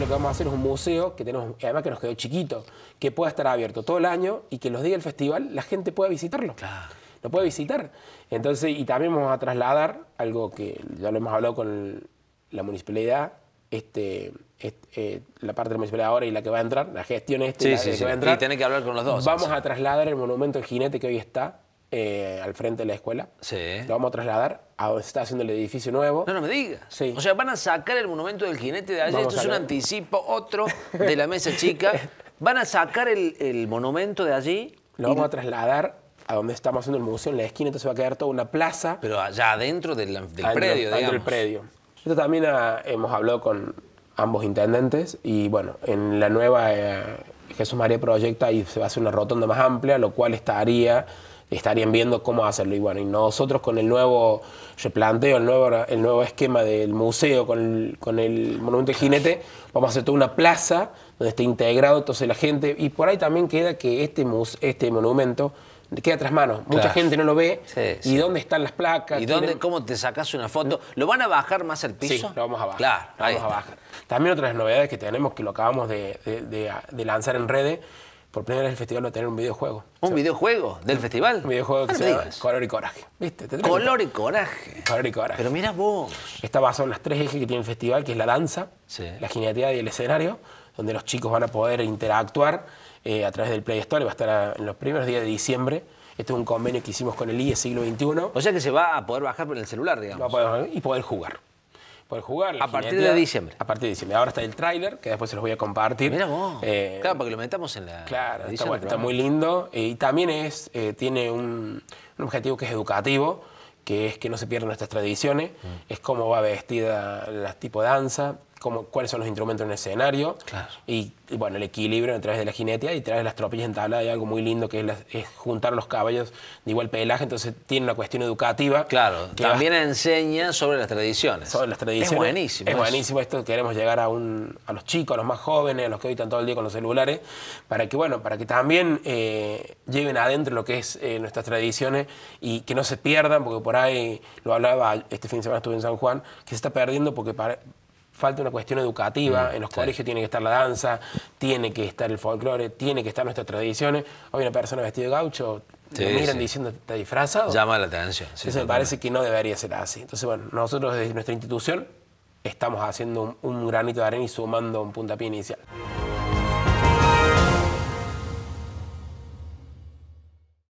lo que vamos a hacer es un museo que tenemos, además que nos quedó chiquito, que pueda estar abierto todo el año y que los días del festival la gente pueda visitarlo. Lo puede visitar. Entonces, y también vamos a trasladar algo que ya lo hemos hablado con la municipalidad, este, este eh, la parte de la municipalidad ahora y la que va a entrar, la gestión este, tiene que hablar con los dos. Vamos a trasladar el monumento del jinete que hoy está eh, al frente de la escuela. Sí. Lo vamos a trasladar a donde está haciendo el edificio nuevo. No, no me digas. O sea, van a sacar el monumento del jinete de allí Esto es un anticipo, otro de la mesa chica. Van a sacar el, monumento de allí. Lo vamos a trasladar a donde estamos haciendo el museo, en la esquina, entonces va a quedar toda una plaza. Pero allá adentro del, predio, digamos. Adentro del predio. Esto también ah, hemos hablado con ambos intendentes y bueno, en la nueva eh, Jesús María Proyecta ahí se va a hacer una rotonda más amplia, lo cual estaría estarían viendo cómo hacerlo. Y bueno, y nosotros con el nuevo replanteo, el nuevo, el nuevo esquema del museo con el, Monumento de Jinete, vamos a hacer toda una plaza donde esté integrado toda la gente. Y por ahí también queda que este, este monumento queda tras manos. Mucha gente no lo ve. ¿Y dónde están las placas? ¿Y dónde, cómo te sacas una foto? ¿Lo van a bajar más al piso? Sí, lo vamos a bajar. Claro, lo vamos a bajar. También otras novedades que tenemos, que lo acabamos de lanzar en redes, por primera vez el festival va a tener un videojuego. ¿Un videojuego del festival? Un videojuego que se llama Color y Coraje. ¿Viste? Color y Coraje. Color y Coraje. Pero mira vos. Está basado en las tres ejes que tiene el festival, que es la danza, la genialidad y el escenario, donde los chicos van a poder interactuar eh, a través del Play Store. Va a estar en los primeros días de diciembre. Este es un convenio que hicimos con el IE siglo XXI. O sea que se va a poder bajar por el celular, digamos. y poder jugar. A partir de diciembre. A partir de diciembre. Ahora está el tráiler, que después se los voy a compartir. Mira vos. Eh, claro, para lo metamos en la. Claro, está, muy lindo. y también es, eh, tiene un, objetivo que es educativo, que es que no se pierdan nuestras tradiciones. Mm. Es cómo va vestida las tipo de danza, como, cuáles son los instrumentos en el escenario. Y, bueno, el equilibrio a través de la jinetía y a través de las tropillas en tabla. Hay algo muy lindo que es, juntar los caballos de igual pelaje. Entonces tiene una cuestión educativa. Claro. también enseña sobre las tradiciones. Sobre las tradiciones. Es buenísimo. Es buenísimo esto. Queremos llegar a, un, a los chicos, a los más jóvenes, a los que hoy están todo el día con los celulares, para que, bueno, para que también eh, lleven adentro lo que es eh, nuestras tradiciones y que no se pierdan, porque por ahí lo hablaba este fin de semana estuve en San Juan, que se está perdiendo porque para, falta una cuestión educativa, mm, en los colegios tiene que estar la danza, tiene que estar el folclore, tiene que estar nuestras tradiciones. Hoy una persona vestida de gaucho, miran diciendo, ¿está disfrazado? Llama la atención. Eso me parece que no debería ser así. Entonces, bueno, nosotros desde nuestra institución estamos haciendo un granito de arena y sumando un puntapié inicial.